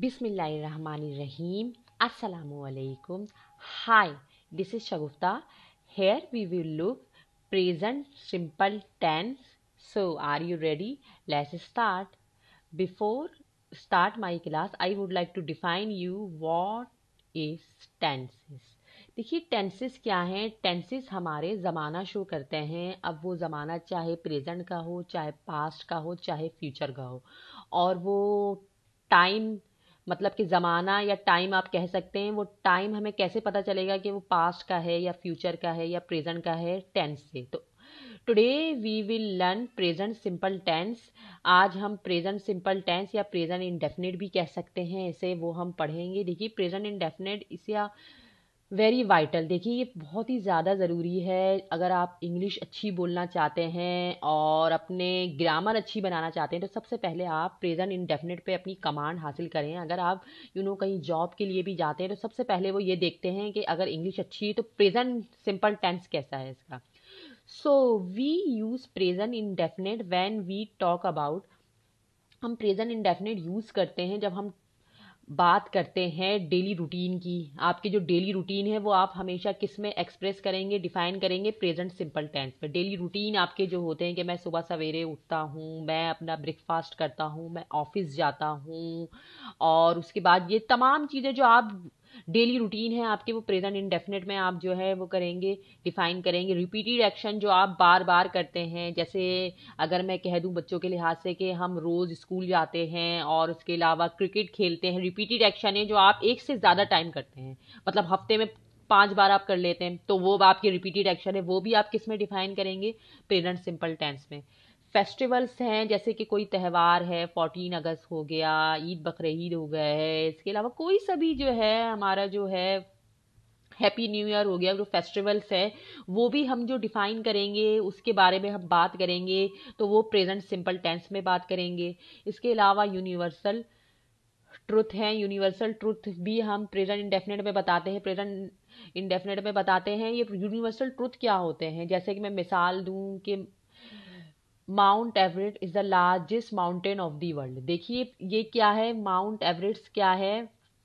बिस्मिल्लाहिर्रहमानिर्रहीम अस्सलाम hi this is Shagufta here we will look present simple tense so are you ready let's start before start my class I would like to define you what is tenses देखिए tenses क्या हैं tenses हमारे ज़माना show करते हैं अब वो ज़माना चाहे प्रेजेंट का हो चाहे पास्ट का हो चाहे फ्यूचर का हो और वो टाइम मतलब कि ज़माना या टाइम आप कह सकते हैं वो टाइम हमें कैसे पता चलेगा कि वो पास्ट का है या फ्यूचर का है या प्रेजेंट का है टेंस से तो today we will learn present simple tense आज हम प्रेजेंट सिंपल टेंस या प्रेजेंट इंडेफिनेट भी कह सकते हैं इसे वो हम पढ़ेंगे देखिए प्रेजेंट इंडेफिनेट इसे वेरी वाइटल देखिए ये बहुत ही ज़्यादा ज़रूरी है अगर आप इंग्लिश अच्छी बोलना चाहते हैं और अपने ग्रामर अच्छी बनाना चाहते हैं तो सबसे पहले आप प्रेजेंट इंडेफिनेट पे अपनी कमांड हासिल करें अगर आप यू you नो know, कहीं जॉब के लिए भी जाते हैं तो सबसे पहले वो ये देखते हैं कि अगर इंग्लिश अच्छी है तो प्रेजेंट सिंपल टेंस कैसा है इसका so we use present indefinite when we talk about हम प्रेजेंट इंडेफिनेट यूज़ करते हैं जब हम बात करते हैं डेली रूटीन की आपकी जो डेली रूटीन है वो आप हमेशा किस में एक्सप्रेस करेंगे डिफाइन करेंगे प्रेजेंट सिंपल टेंस में डेली रूटीन आपके जो होते हैं कि मैं सुबह सवेरे उठता हूँ मैं अपना ब्रेकफास्ट करता हूँ मैं ऑफिस जाता हूँ और उसके बाद ये तमाम चीज़ें जो आप डेली रूटीन है आपके वो प्रेजेंट इनडेफिनेट में आप जो है वो करेंगे डिफाइन करेंगे रिपीटेड एक्शन जो आप बार बार करते हैं जैसे अगर मैं कह दूं बच्चों के लिहाज से कि हम रोज़ स्कूल जाते हैं और उसके अलावा क्रिकेट खेलते हैं रिपीटेड एक्शन है जो आप एक से ज़्यादा टाइम करते हैं मतलब हफ्ते में पांच बार आप कर लेते हैं तो वो आपके रिपीटेड एक्शन है वो भी आप किस में डिफाइन करेंगे प्रेजेंट सिंपल टेंस में फेस्टिवल्स हैं जैसे कि कोई त्यौहार है फोर्टीन अगस्त हो गया ईद बकर हो गया है इसके अलावा कोई सभी जो है हमारा जो है हैप्पी न्यू ईयर हो गया जो फेस्टिवल्स है वो भी हम जो डिफाइन करेंगे उसके बारे में हम बात करेंगे तो वो प्रेजेंट सिंपल टेंस में बात करेंगे इसके अलावा यूनिवर्सल ट्रुथ हैं यूनिवर्सल ट्रुथ भी हम प्रेजेंट इंडेफिनेट में बताते हैं प्रेजेंट इंडेफिनेट में बताते हैं ये यूनिवर्सल ट्रुथ क्या होते हैं जैसे कि मैं मिसाल दूँ कि Mount Everest is the largest mountain of the world देखिए ये क्या है माउंट एवरेस्ट क्या है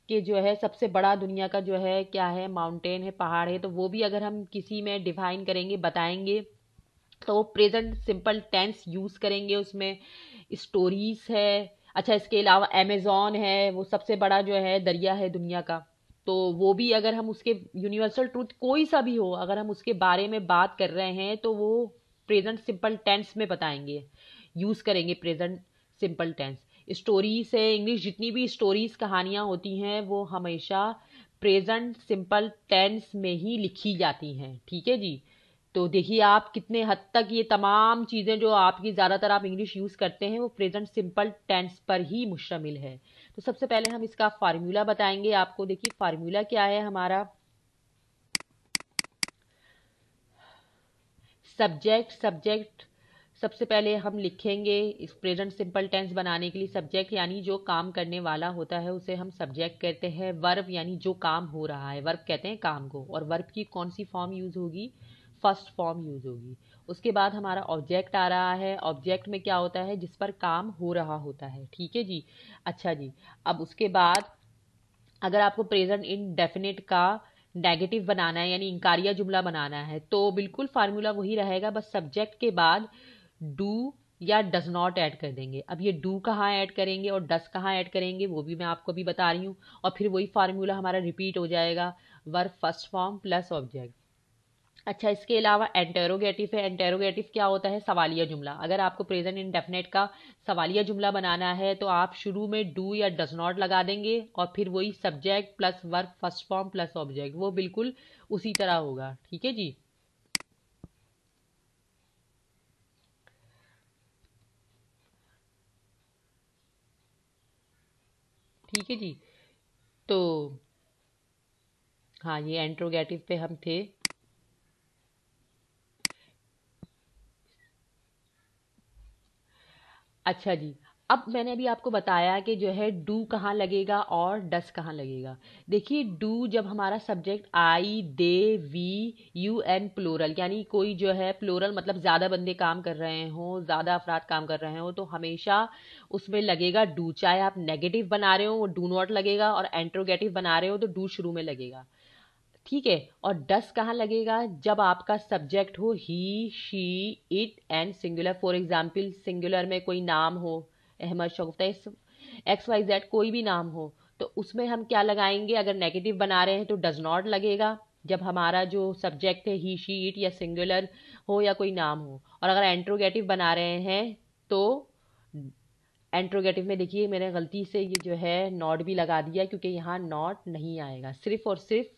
कि जो है सबसे बड़ा दुनिया का जो है क्या है माउंटेन है पहाड़ है तो वो भी अगर हम किसी में डिफाइन करेंगे बताएंगे तो प्रेजेंट सिंपल टेंस यूज़ करेंगे उसमें स्टोरीज है अच्छा इसके अलावा अमेज़ोन है वो सबसे बड़ा जो है दरिया है दुनिया का तो वो भी अगर हम उसके यूनिवर्सल ट्रूथ कोई सा भी हो अगर हम उसके बारे में बात कर रहे हैं तो वो प्रेजेंट सिंपल टेंस में बताएंगे यूज़ करेंगे प्रेजेंट सिंपल टेंस स्टोरी से इंग्लिश जितनी भी स्टोरीज कहानियां होती हैं वो हमेशा प्रेजेंट सिंपल टेंस में ही लिखी जाती हैं ठीक है जी तो देखिए आप कितने हद तक ये तमाम चीज़ें जो आपकी ज़्यादातर आप इंग्लिश यूज़ करते हैं वो प्रेजेंट सिंपल टेंस पर ही मुश्तमिल है तो सबसे पहले हम इसका फार्मूला बताएंगे आपको देखिए फार्मूला क्या है हमारा सब्जेक्ट सब्जेक्ट सबसे पहले हम लिखेंगे इस प्रेजेंट सिंपल टेंस बनाने के लिए सब्जेक्ट यानी जो काम करने वाला होता है उसे हम सब्जेक्ट कहते हैं वर्ब यानी जो काम हो रहा है वर्ब कहते हैं काम को और वर्ब की कौन सी फॉर्म यूज़ होगी फर्स्ट फॉर्म यूज़ होगी उसके बाद हमारा ऑब्जेक्ट आ रहा है ऑब्जेक्ट में क्या होता है जिस पर काम हो रहा होता है ठीक है जी अच्छा जी अब उसके बाद अगर आपको प्रेजेंट इन डेफिनेट का नेगेटिव बनाना है यानी इंकारिया जुमला बनाना है तो बिल्कुल फार्मूला वही रहेगा बस सब्जेक्ट के बाद डू या डज नॉट ऐड कर देंगे अब ये डू कहाँ ऐड करेंगे और डस कहाँ ऐड करेंगे वो भी मैं आपको अभी बता रही हूँ और फिर वही फार्मूला हमारा रिपीट हो जाएगा verb first form plus object अच्छा इसके अलावा एंटेरोगेटिव है एंटेरोगेटिव क्या होता है सवालिया जुमला अगर आपको प्रेजेंट इंडेफिनेट का सवालिया जुमला बनाना है तो आप शुरू में डू या डज नॉट लगा देंगे और फिर वही subject plus verb first form plus object वो बिल्कुल उसी तरह होगा ठीक है जी ठीक है जी तो हाँ ये एंट्रोगेटिव पे हम थे अच्छा जी अब मैंने अभी आपको बताया कि जो है डू कहाँ लगेगा और डस कहाँ लगेगा देखिए डू जब हमारा subject I they we you and plural यानी कोई जो है प्लोरल मतलब ज़्यादा बंदे काम कर रहे हों ज़्यादा अफराद काम कर रहे हों तो हमेशा उसमें लगेगा डू चाहे आप नेगेटिव बना रहे हो वो डू नॉट लगेगा और एंट्रोगेटिव बना रहे हो तो डू शुरू में लगेगा ठीक है और डस कहाँ लगेगा जब आपका सब्जेक्ट हो he she it and singular for example singular में कोई नाम हो Ahmad Shagufta X Y Z कोई भी नाम हो तो उसमें हम क्या लगाएंगे अगर नेगेटिव बना रहे हैं तो डज नॉट लगेगा जब हमारा जो सब्जेक्ट है ही शी इट या सिंगुलर हो या कोई नाम हो और अगर एंट्रोगेटिव बना रहे हैं तो एंट्रोगेटिव में देखिए मैंने गलती से ये जो है नॉट भी लगा दिया क्योंकि यहाँ नॉट नहीं आएगा सिर्फ और सिर्फ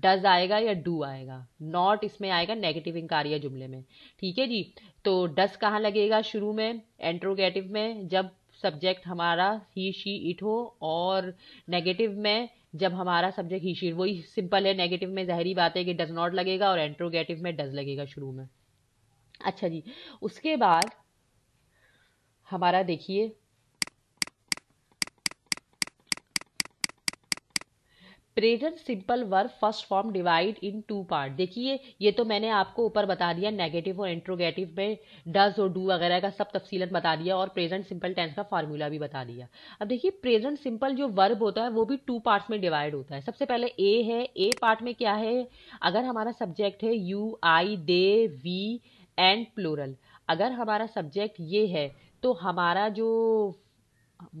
डज आएगा या डू आएगा नॉट इसमें आएगा नेगेटिव इंकारिया जुमले में ठीक है जी तो डस कहाँ लगेगा शुरू में एंट्रोगेटिव में जब सब्जेक्ट हमारा ही शी इट हो और नेगेटिव में जब हमारा सब्जेक्ट ही शी वही सिंपल है नेगेटिव में जहरी बात है कि डज नॉट लगेगा और एंट्रोगेटिव में डज लगेगा शुरू में अच्छा जी उसके बाद हमारा देखिए present simple verb first form divide in two part देखिए ये तो मैंने आपको ऊपर बता दिया नेगेटिव और इंट्रोगेटिव में डज और डू वगैरह का सब तफसीलन बता दिया और प्रेजेंट सिंपल टेंस का फार्मूला भी बता दिया अब देखिए प्रेजेंट सिंपल जो वर्ब होता है वो भी टू पार्ट्स में डिवाइड होता है सबसे पहले ए है ए पार्ट में क्या है अगर हमारा सब्जेक्ट है you I they we and plural अगर हमारा सब्जेक्ट ये है तो हमारा जो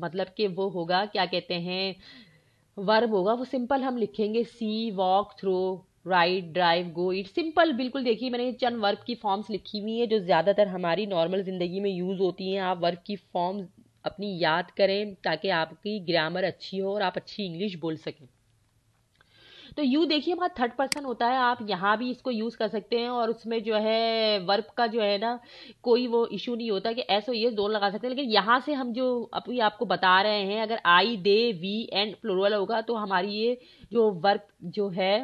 मतलब कि वो होगा क्या कहते हैं वर्ब होगा वो सिंपल हम लिखेंगे see walk throw ride drive go eat simple बिल्कुल देखिए मैंने चंद वर्ब की फॉर्म्स लिखी हुई हैं जो ज़्यादातर हमारी नॉर्मल ज़िंदगी में यूज़ होती हैं आप वर्ब की फॉर्म्स अपनी याद करें ताकि आपकी ग्रामर अच्छी हो और आप अच्छी इंग्लिश बोल सकें तो यू देखिए वहाँ थर्ड पर्सन होता है आप यहाँ भी इसको यूज़ कर सकते हैं और उसमें जो है वर्क का जो है ना कोई वो इशू नहीं होता कि ऐसा ये दोनों लगा सकते हैं लेकिन यहाँ से हम जो अभी आपको बता रहे हैं अगर I they we and plural होगा तो हमारी ये जो वर्क जो है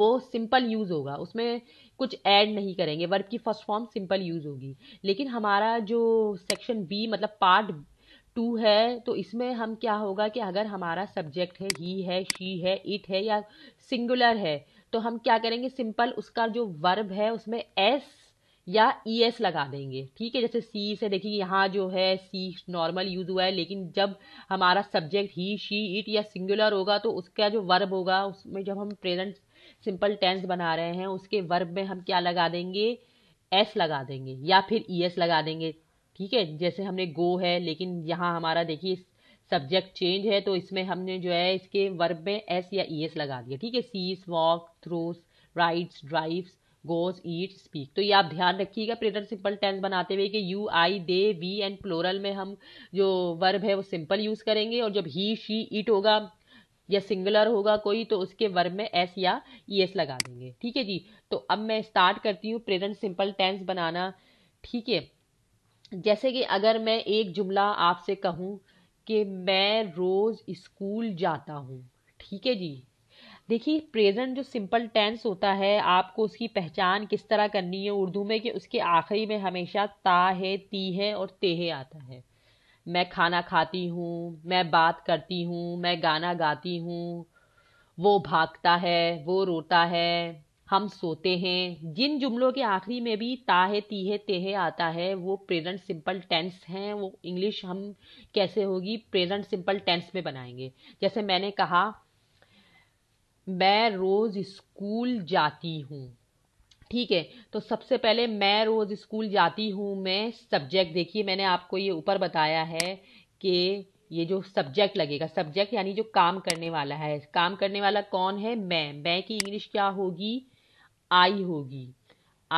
वो सिंपल यूज़ होगा उसमें कुछ ऐड नहीं करेंगे वर्ब की फर्स्ट फॉर्म सिंपल यूज़ होगी लेकिन हमारा जो सेक्शन बी मतलब पार्ट टू है तो इसमें हम क्या होगा कि अगर हमारा सब्जेक्ट है ही है शी है इट है या सिंगुलर है तो हम क्या करेंगे सिंपल उसका जो वर्ब है उसमें एस या ई एस लगा देंगे ठीक है जैसे सी से देखिए यहाँ जो है सी नॉर्मल यूज़ हुआ है लेकिन जब हमारा सब्जेक्ट ही शी इट या सिंगुलर होगा तो उसका जो वर्ब होगा उसमें जब हम प्रेजेंट सिंपल टेंस बना रहे हैं उसके वर्ब में हम क्या लगा देंगे एस लगा देंगे या फिर ई एस लगा देंगे ठीक है जैसे हमने गो है लेकिन यहाँ हमारा देखिए सब्जेक्ट चेंज है तो इसमें हमने जो है इसके वर्ब में एस या ई एस लगा दिया ठीक है sees walk throws rides drives goes eat speak तो ये आप ध्यान रखिएगा प्रेजेंट सिंपल टेंस बनाते हुए कि you I they we and plural में हम जो वर्ब है वो सिंपल यूज़ करेंगे और जब ही शी ईट होगा या सिंगुलर होगा कोई तो उसके वर्ब में एस या ई एस लगा देंगे ठीक है जी तो अब मैं स्टार्ट करती हूँ प्रेजेंट सिंपल टेंस बनाना ठीक है जैसे कि अगर मैं एक जुमला आपसे कहूँ कि मैं रोज़ स्कूल जाता हूँ ठीक है जी देखिए प्रेजेंट जो सिंपल टेंस होता है आपको उसकी पहचान किस तरह करनी है उर्दू में कि उसके आखिरी में हमेशा ता है ती है और ते है आता है मैं खाना खाती हूँ मैं बात करती हूँ मैं गाना गाती हूँ वो भागता है वो रोता है हम सोते हैं जिन जुमलों के आखिरी में भी ताहे तीहे तेहे आता है वो प्रेजेंट सिंपल टेंस हैं वो इंग्लिश हम कैसे होगी प्रेजेंट सिंपल टेंस में बनाएंगे जैसे मैंने कहा मैं रोज़ स्कूल जाती हूँ ठीक है तो सबसे पहले मैं रोज़ स्कूल जाती हूँ मैं सब्जेक्ट देखिए मैंने आपको ये ऊपर बताया है कि ये जो सब्जेक्ट लगेगा सब्जेक्ट यानी जो काम करने वाला है काम करने वाला कौन है मैं मैं की इंग्लिश क्या होगी आई होगी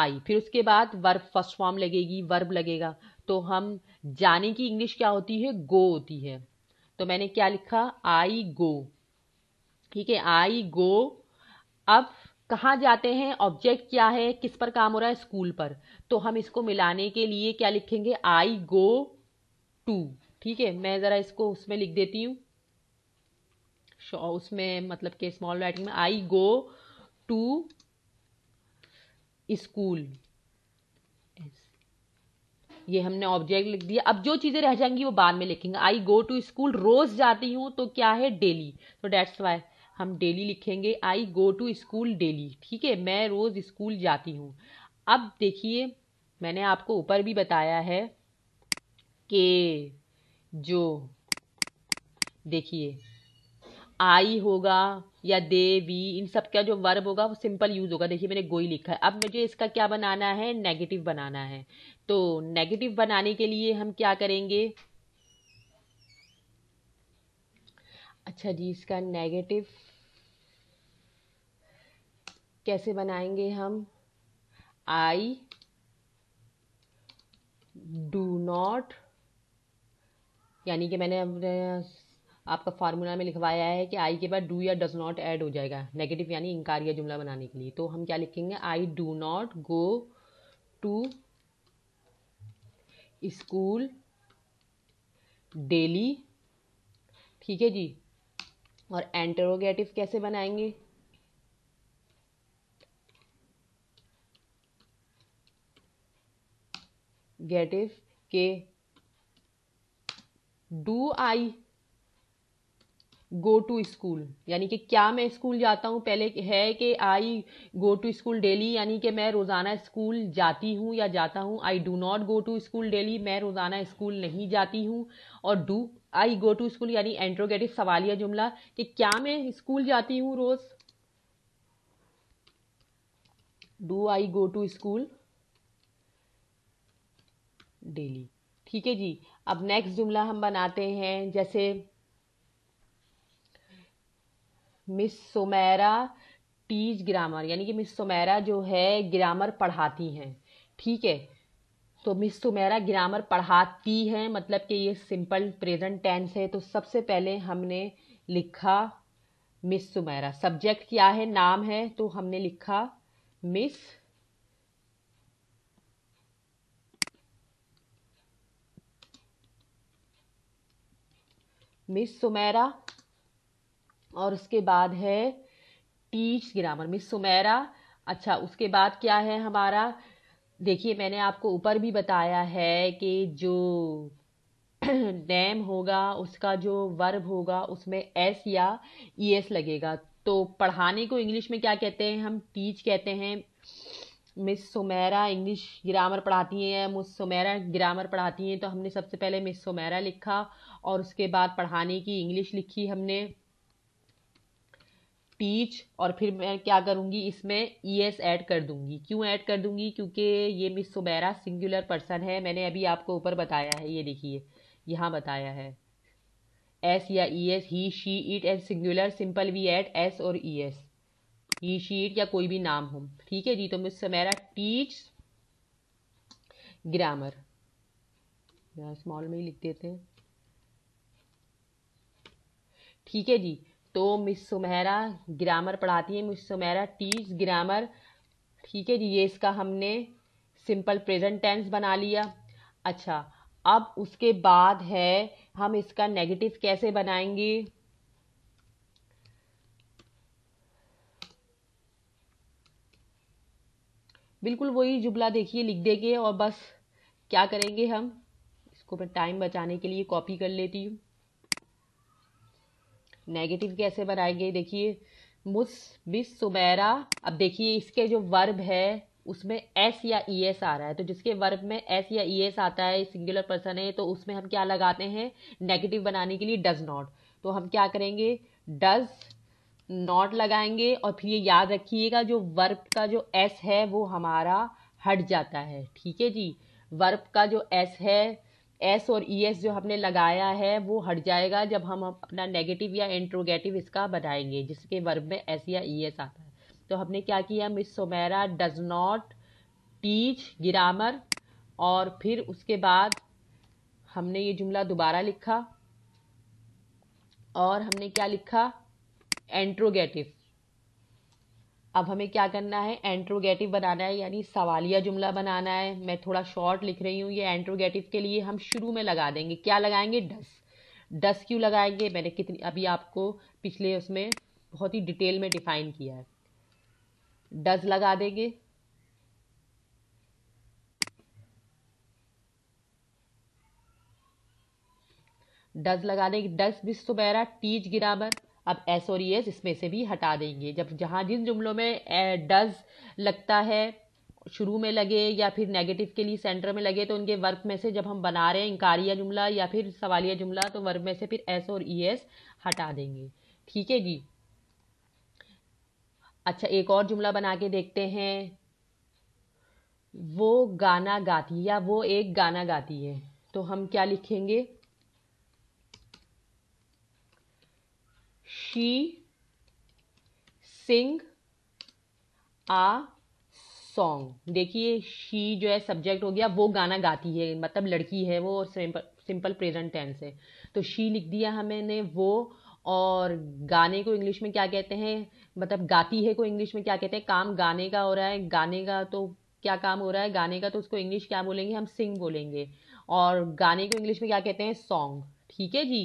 आई फिर उसके बाद वर्ब फर्स्ट फॉर्म लगेगी वर्ब लगेगा तो हम जाने की इंग्लिश क्या होती है गो होती है तो मैंने क्या लिखा आई गो ठीक है आई गो अब कहाँ जाते हैं ऑब्जेक्ट क्या है किस पर काम हो रहा है स्कूल पर तो हम इसको मिलाने के लिए क्या लिखेंगे आई गो टू ठीक है मैं ज़रा इसको उसमें लिख देती हूँ उसमें मतलब के स्मॉल राइटिंग में आई गो टू स्कूल ये हमने ऑब्जेक्ट लिख दिया अब जो चीज़ें रह जाएंगी वो बाद में लिखेंगे आई गो टू स्कूल रोज़ जाती हूं तो क्या है डेली तो डेट्स वाई हम डेली लिखेंगे I go to school daily ठीक है मैं रोज़ स्कूल जाती हूं अब देखिए मैंने आपको ऊपर भी बताया है कि जो देखिए आई होगा या दे वी इन सब का जो वर्ब होगा वो सिंपल यूज़ होगा देखिए मैंने गोई लिखा है अब मुझे इसका क्या बनाना है नेगेटिव बनाना है तो नेगेटिव बनाने के लिए हम क्या करेंगे अच्छा जी इसका नेगेटिव कैसे बनाएंगे हम आई डू नॉट यानी कि मैंने अपने आपका फार्मूला में लिखवाया है कि आई के बाद डू या डज नॉट ऐड हो जाएगा नेगेटिव यानी इंकार या जुमला बनाने के लिए तो हम क्या लिखेंगे I do not go to school daily ठीक है जी और एंटरोगेटिव कैसे बनाएंगे गेटिव के do I go to school यानी कि क्या मैं स्कूल जाता हूँ पहले है कि I go to school daily यानी कि मैं रोज़ाना स्कूल जाती हूँ या जाता हूँ I do not go to school daily मैं रोज़ाना स्कूल नहीं जाती हूँ और do I go to school यानी एंट्रोगेटिव सवालिया जुमला कि क्या मैं स्कूल जाती हूँ रोज़ do I go to school daily ठीक है जी अब नेक्स्ट जुमला हम बनाते हैं जैसे मिस सोमैरा टीज ग्रामर यानी कि मिस सोमैरा जो है ग्रामर पढ़ाती हैं ठीक है तो मिस सुमेरा ग्रामर पढ़ाती हैं मतलब कि ये सिंपल प्रेजेंट टेंस है तो सबसे पहले हमने लिखा मिस सुमेरा सब्जेक्ट क्या है नाम है तो हमने लिखा मिस मिस सुमेरा और उसके बाद है टीच ग्रामर मिस सुमेरा अच्छा उसके बाद क्या है हमारा देखिए मैंने आपको ऊपर भी बताया है कि जो डैम होगा उसका जो वर्ब होगा उसमें एस या ई एस लगेगा तो पढ़ाने को इंग्लिश में क्या कहते हैं हम टीच कहते हैं मिस सुमेरा इंग्लिश ग्रामर पढ़ाती हैं मिस सुमेरा ग्रामर पढ़ाती हैं तो हमने सबसे पहले मिस सुमेरा लिखा और उसके बाद पढ़ाने की इंग्लिश लिखी हमने स्पीच और फिर मैं क्या करूँगी इसमें ई एस ऐड कर दूँगी क्यों ऐड कर दूँगी क्योंकि ये मिस सुबैरा सिंगुलर पर्सन है मैंने अभी आपको ऊपर बताया है ये देखिए यहाँ बताया है एस या E S he she it and singular simple we add S और E S he she it या कोई भी नाम हो ठीक है जी तो Miss Subaira teach grammar small में ही लिख देते हैं ठीक है जी तो मिस सुमेरा ग्रामर पढ़ाती है मिस सुमेरा टीच ग्रामर ठीक है जी ये इसका हमने सिंपल प्रेजेंट टेंस बना लिया अच्छा अब उसके बाद है हम इसका नेगेटिव कैसे बनाएंगे बिल्कुल वही जुबला देखिए लिख देंगे और बस क्या करेंगे हम इसको मैं टाइम बचाने के लिए कॉपी कर लेती हूँ नेगेटिव कैसे बनाएंगे देखिए मुस मिस सुमेरा अब देखिए इसके जो वर्ब है उसमें एस या ई एस आ रहा है तो जिसके वर्ब में एस या ई एस आता है सिंगुलर पर्सन है तो उसमें हम क्या लगाते हैं नेगेटिव बनाने के लिए डज नॉट तो हम क्या करेंगे डज नॉट लगाएंगे और फिर ये याद रखिएगा जो वर्ब का जो एस है वो हमारा हट जाता है ठीक है जी वर्ब का जो एस है एस और ई e एस जो हमने लगाया है वो हट जाएगा जब हम अपना नेगेटिव या इंट्रोगेटिव इसका बनाएंगे जिसके वर्ब में एस या ई e एस आता है तो हमने क्या किया Miss Somera does not teach grammar और फिर उसके बाद हमने ये जुमला दोबारा लिखा और हमने क्या लिखा एंट्रोगेटिव अब हमें क्या करना है एंट्रोगेटिव बनाना है यानी सवालिया जुमला बनाना है मैं थोड़ा शॉर्ट लिख रही हूँ ये एंट्रोगेटिव के लिए हम शुरू में लगा देंगे क्या लगाएंगे डस डस क्यों लगाएंगे मैंने कितनी अभी आपको पिछले उसमें बहुत ही डिटेल में डिफाइन किया है डस लगा देंगे डज लगा देंगे डज बिस्तुबैरा टीज गिराबर अब एस और ई एस इसमें से भी हटा देंगे जब जहाँ जिन जुमलों में डज लगता है शुरू में लगे या फिर नेगेटिव के लिए सेंटर में लगे तो उनके वर्क में से जब हम बना रहे हैं इंकारिया जुमला या फिर सवालिया जुमला तो वर्क में से फिर एस और ई एस हटा देंगे ठीक है जी अच्छा एक और जुमला बना के देखते हैं वो गाना गाती है या वो एक गाना गाती है तो हम क्या लिखेंगे she सिंग आ सॉन्ग देखिए शी जो है सब्जेक्ट हो गया वो गाना गाती है मतलब लड़की है वो और सिंपल सिंपल प्रेजेंट टेंस है तो शी लिख दिया हमने वो और गाने को इंग्लिश में क्या कहते हैं मतलब गाती है को इंग्लिश में क्या कहते हैं काम गाने का हो रहा है गाने का तो क्या काम हो रहा है गाने का तो उसको इंग्लिश क्या बोलेंगे हम सिंग बोलेंगे और गाने को इंग्लिश में क्या कहते हैं सॉन्ग ठीक है जी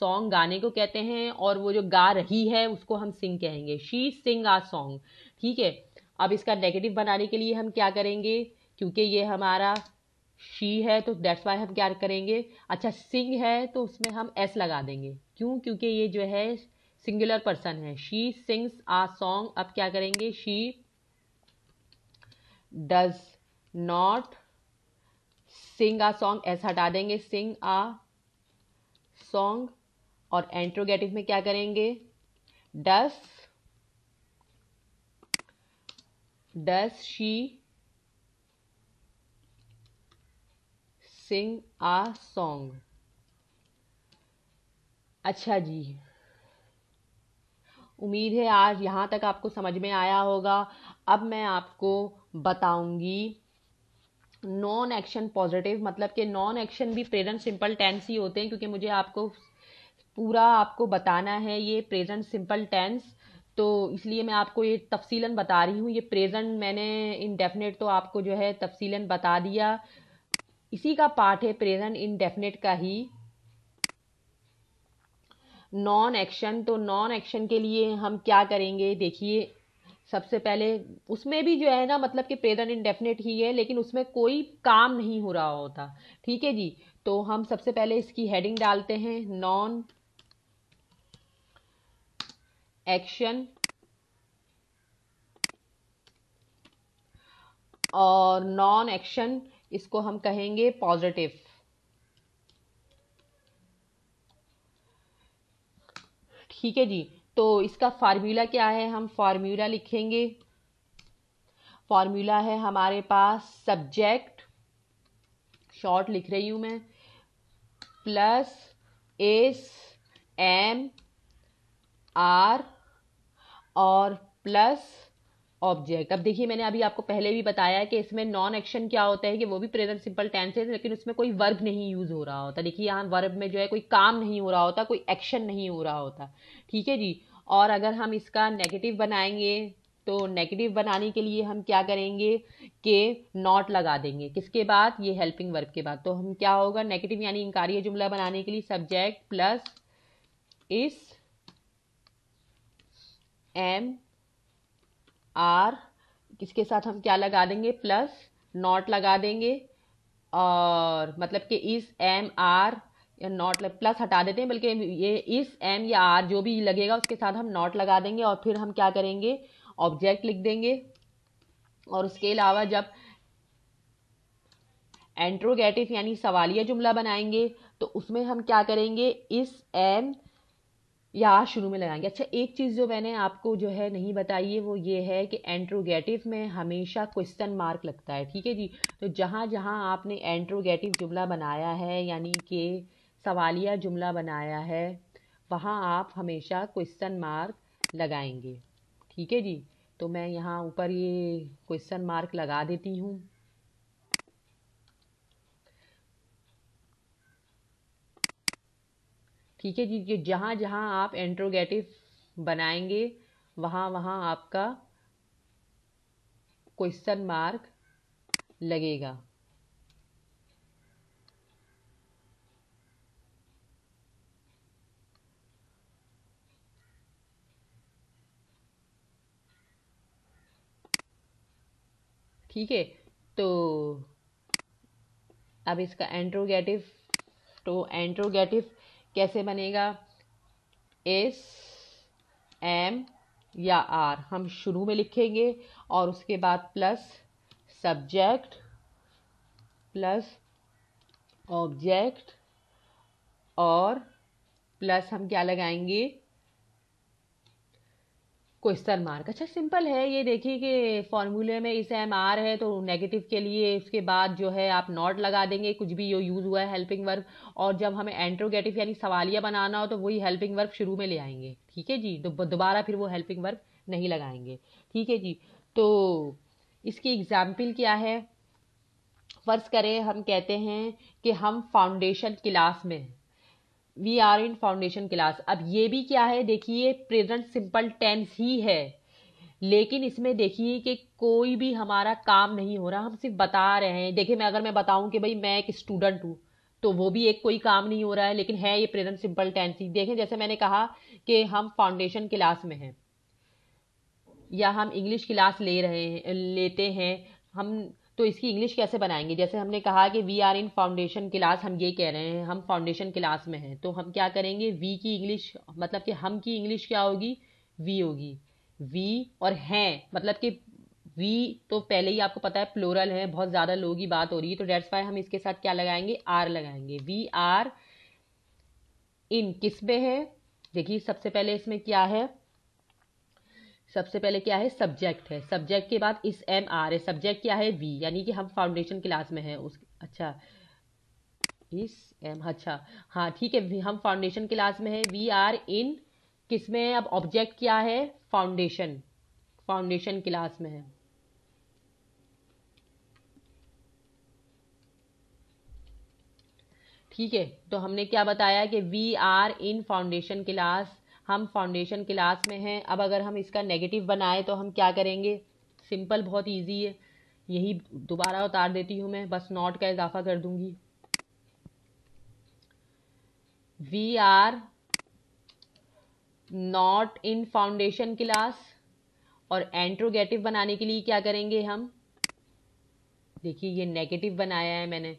सॉन्ग गाने को कहते हैं और वो जो गा रही है उसको हम सिंग कहेंगे शी सिंग आ सॉन्ग ठीक है अब इसका नेगेटिव बनाने के लिए हम क्या करेंगे क्योंकि ये हमारा शी है तो डेट्स वाई हम क्या करेंगे अच्छा सिंग है तो उसमें हम एस लगा देंगे क्यों क्योंकि ये जो है सिंगुलर पर्सन है शी सिंग्स आ सॉन्ग अब क्या करेंगे she does not sing a song S हटा देंगे सिंग आ सॉन्ग और एंट्रोगेटिव में क्या करेंगे डस does she Singh a song अच्छा जी उम्मीद है आज यहाँ तक आपको समझ में आया होगा अब मैं आपको बताऊंगी नॉन एक्शन पॉजिटिव मतलब कि नॉन एक्शन भी प्रेजेंट सिंपल टेंस ही होते हैं क्योंकि मुझे आपको पूरा आपको बताना है ये प्रेजेंट सिंपल टेंस तो इसलिए मैं आपको ये तफसीलन बता रही हूँ ये प्रेजेंट मैंने इनडेफिनेट तो आपको जो है तफसीलन बता दिया इसी का पार्ट है प्रेजेंट इनडेफिनेट का ही नॉन एक्शन तो नॉन एक्शन के लिए हम क्या करेंगे देखिए सबसे पहले उसमें भी जो है ना मतलब कि प्रेजेंट इनडेफिनेट ही है लेकिन उसमें कोई काम नहीं हो रहा होता ठीक है जी तो हम सबसे पहले इसकी हेडिंग डालते हैं नॉन एक्शन और नॉन एक्शन इसको हम कहेंगे पॉजिटिव ठीक है जी तो इसका फार्मूला क्या है हम फार्मूला लिखेंगे फार्मूला है हमारे पास सब्जेक्ट शॉर्ट लिख रही हूं मैं प्लस एस एम आर और प्लस ऑब्जेक्ट अब देखिए मैंने अभी आपको पहले भी बताया कि इसमें नॉन एक्शन क्या होता है कि वो भी प्रेजेंट सिंपल टेंस है लेकिन उसमें कोई वर्ब नहीं यूज हो रहा होता देखिए यहाँ वर्ब में जो है कोई काम नहीं हो रहा होता कोई एक्शन नहीं हो रहा होता ठीक है जी और अगर हम इसका नेगेटिव बनाएंगे तो नेगेटिव बनाने के लिए हम क्या करेंगे के नॉट लगा देंगे किसके बाद ये हेल्पिंग वर्ब के बाद तो हम क्या होगा नेगेटिव यानी इंकारी जुमला बनाने के लिए subject plus is am are इसके साथ हम क्या लगा देंगे प्लस नॉट लगा देंगे और मतलब कि इस एम आर या नॉट प्लस हटा देते हैं बल्कि ये इस एम या आर जो भी लगेगा उसके साथ हम नॉट लगा देंगे और फिर हम क्या करेंगे ऑब्जेक्ट लिख देंगे और उसके अलावा जब एंट्रोगेटिव यानी सवालिया जुमला बनाएंगे तो उसमें हम क्या करेंगे इस एम या आज शुरू में लगाएंगे अच्छा एक चीज़ जो मैंने आपको जो है नहीं बताई है वो ये है कि एंट्रोगेटिव में हमेशा क्वेश्चन मार्क लगता है ठीक है जी तो जहाँ जहाँ आपने एंट्रोगेटिव जुमला बनाया है यानी कि सवालिया जुमला बनाया है वहाँ आप हमेशा क्वेश्चन मार्क लगाएंगे ठीक है जी तो मैं यहाँ ऊपर ये क्वेश्चन मार्क लगा देती हूँ ठीक है जी जहाँ जहाँ आप एंट्रोगेटिव बनाएंगे वहाँ वहाँ आपका क्वेश्चन मार्क लगेगा ठीक है तो अब इसका एंट्रोगेटिव तो एंट्रोगेटिव कैसे बनेगा एस एम या आर हम शुरू में लिखेंगे और उसके बाद प्लस सब्जेक्ट प्लस ऑब्जेक्ट और प्लस हम क्या लगाएंगे क्वेश्चन मार्क अच्छा सिंपल है ये देखिए कि फॉर्मूले में इस एम आर है तो नेगेटिव के लिए उसके बाद जो है आप नॉट लगा देंगे कुछ भी यो यूज़ हुआ है हेल्पिंग वर्क और जब हमें एंट्रोगेटिव यानी सवालिया बनाना हो तो वही हेल्पिंग वर्क शुरू में ले आएंगे ठीक है जी दोबारा फिर वो हेल्पिंग वर्क नहीं लगाएंगे ठीक है जी तो इसकी एग्जाम्पल क्या है फ़र्ज़ करें हम कहते हैं कि हम फाउंडेशन क्लास में हैं we are in foundation class अब ये भी क्या है देखिए प्रेजेंट सिंपल टेंस ही है लेकिन इसमें देखिए कि कोई भी हमारा काम नहीं हो रहा हम सिर्फ बता रहे हैं देखिए मैं अगर मैं बताऊं कि भाई मैं एक स्टूडेंट हूँ तो वो भी एक कोई काम नहीं हो रहा है लेकिन है ये प्रेजेंट सिंपल टेंस ही देखें जैसे मैंने कहा कि हम फाउंडेशन क्लास में हैं या हम इंग्लिश क्लास ले रहे हैं लेते हैं हम तो इसकी इंग्लिश कैसे बनाएंगे जैसे हमने कहा कि we are in foundation class हम ये कह रहे हैं हम फाउंडेशन क्लास में हैं तो हम क्या करेंगे वी की इंग्लिश मतलब कि हम की इंग्लिश क्या होगी वी होगी वी और हैं मतलब कि वी तो पहले ही आपको पता है प्लोरल है बहुत ज़्यादा लोगों की बात हो रही है तो डेट्स वाई हम इसके साथ क्या लगाएंगे आर लगाएंगे वी आर इन किस में है देखिए सबसे पहले इसमें क्या है सबसे पहले क्या है सब्जेक्ट है सब्जेक्ट के बाद इस एम आर है सब्जेक्ट क्या है वी यानी कि हम फाउंडेशन क्लास में हैं उस अच्छा इस एम अच्छा हाँ ठीक है हम फाउंडेशन क्लास में हैं वी आर इन किस में अब ऑब्जेक्ट क्या है फाउंडेशन फाउंडेशन क्लास में है ठीक है तो हमने क्या बताया कि we are in foundation class हम फाउंडेशन क्लास में हैं अब अगर हम इसका नेगेटिव बनाए तो हम क्या करेंगे सिंपल बहुत ईजी है यही दोबारा उतार देती हूँ मैं बस नॉट का इजाफा कर दूंगी we are not in foundation class और एंट्रोगेटिव बनाने के लिए क्या करेंगे हम देखिए ये नेगेटिव बनाया है मैंने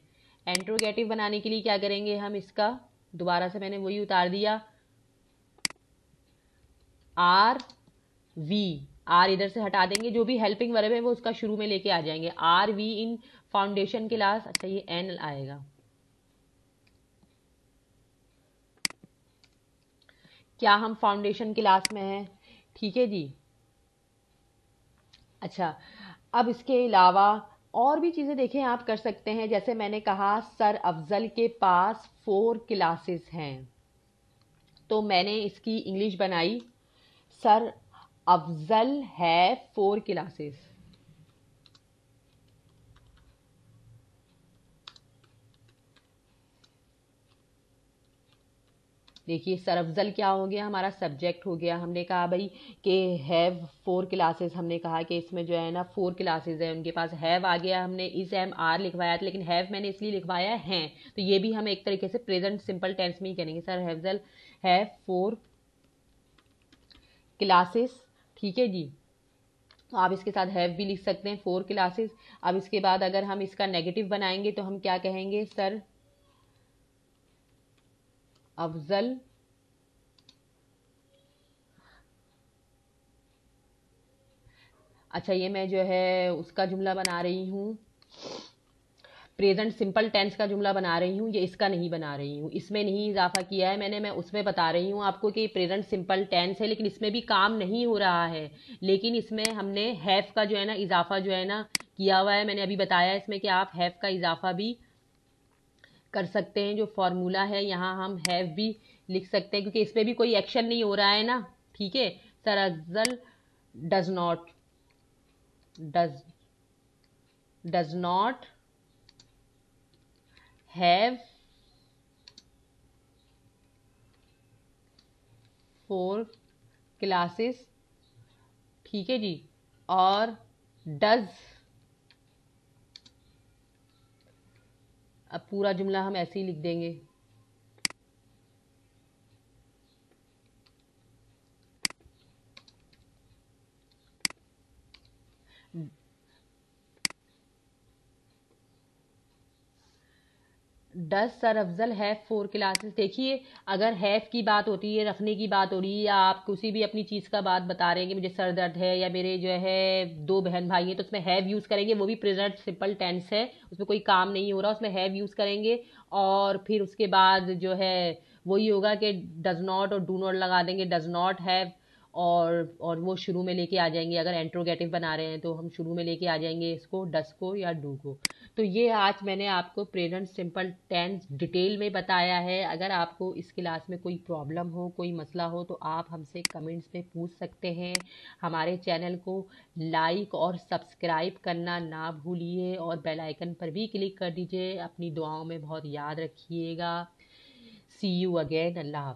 एंट्रोगेटिव बनाने के लिए क्या करेंगे हम इसका दोबारा से मैंने वही उतार दिया आर वी आर इधर से हटा देंगे जो भी हेल्पिंग वर्ब है वो उसका शुरू में लेके आ जाएंगे आर वी इन फाउंडेशन के लास्ट अच्छा ये एन आएगा क्या हम फाउंडेशन क्लास में हैं ठीक है जी अच्छा अब इसके अलावा और भी चीज़ें देखें आप कर सकते हैं जैसे मैंने कहा सर अफजल के पास फोर क्लासेस हैं तो मैंने इसकी इंग्लिश बनाई सर अफजल है फोर क्लासेस देखिए सर अफजल क्या हो गया हमारा सब्जेक्ट हो गया हमने कहा भाई कि हैव फोर क्लासेस हमने कहा कि इसमें जो है ना फोर क्लासेस है उनके पास हैव आ गया हमने इस एम आर लिखवाया था लेकिन हैव मैंने इसलिए लिखवाया है तो ये भी हम एक तरीके से प्रेजेंट सिंपल टेंस में ही करेंगे सर हैवजल है फोर क्लासेस ठीक है जी आप इसके साथ हैव भी लिख सकते हैं फोर क्लासेस अब इसके बाद अगर हम इसका नेगेटिव बनाएंगे तो हम क्या कहेंगे सर अफजल अच्छा ये मैं जो है उसका जुमला बना रही हूँ प्रेजेंट सिंपल टेंस का जुमला बना रही हूँ ये इसका नहीं बना रही हूँ इसमें नहीं इजाफा किया है मैंने मैं उसमें बता रही हूँ आपको कि प्रेजेंट सिंपल टेंस है लेकिन इसमें भी काम नहीं हो रहा है लेकिन इसमें हमने हैफ़ का जो है ना इजाफा जो है ना किया हुआ है मैंने अभी बताया इसमें कि आप हैफ़ का इजाफा भी कर सकते हैं जो फार्मूला है यहाँ हम हैव भी लिख सकते हैं क्योंकि इसमें भी कोई एक्शन नहीं हो रहा है ना ठीक है sir does not does does not have four classes ठीक है जी और डज अब पूरा जुमला हम ऐसे ही लिख देंगे does sir Afzal have four classes देखिए अगर हैफ़ की बात होती है रखने की बात हो रही है या आप किसी भी अपनी चीज़ का बात बता रहे हैं कि मुझे सर दर्द है या मेरे जो है दो बहन भाई हैं तो उसमें हैव यूज़ करेंगे वो भी प्रेजेंट सिंपल टेंस है उसमें कोई काम नहीं हो रहा उसमें हैव यूज़ करेंगे और फिर उसके बाद जो है वही होगा कि डज नॉट और डू नॉट लगा देंगे डज नॉट हैव और और वो शुरू में लेके आ जाएंगे अगर एंट्रोगेटिव बना रहे हैं तो हम शुरू में लेके आ जाएंगे इसको डस को या डू को तो ये आज मैंने आपको प्रेजेंट सिंपल टेंस डिटेल में बताया है अगर आपको इस क्लास में कोई प्रॉब्लम हो कोई मसला हो तो आप हमसे कमेंट्स में पूछ सकते हैं हमारे चैनल को लाइक और सब्सक्राइब करना ना भूलिए और बेल आइकन पर भी क्लिक कर दीजिए अपनी दुआओं में बहुत याद रखिएगा सी यू अगेन अल्लाह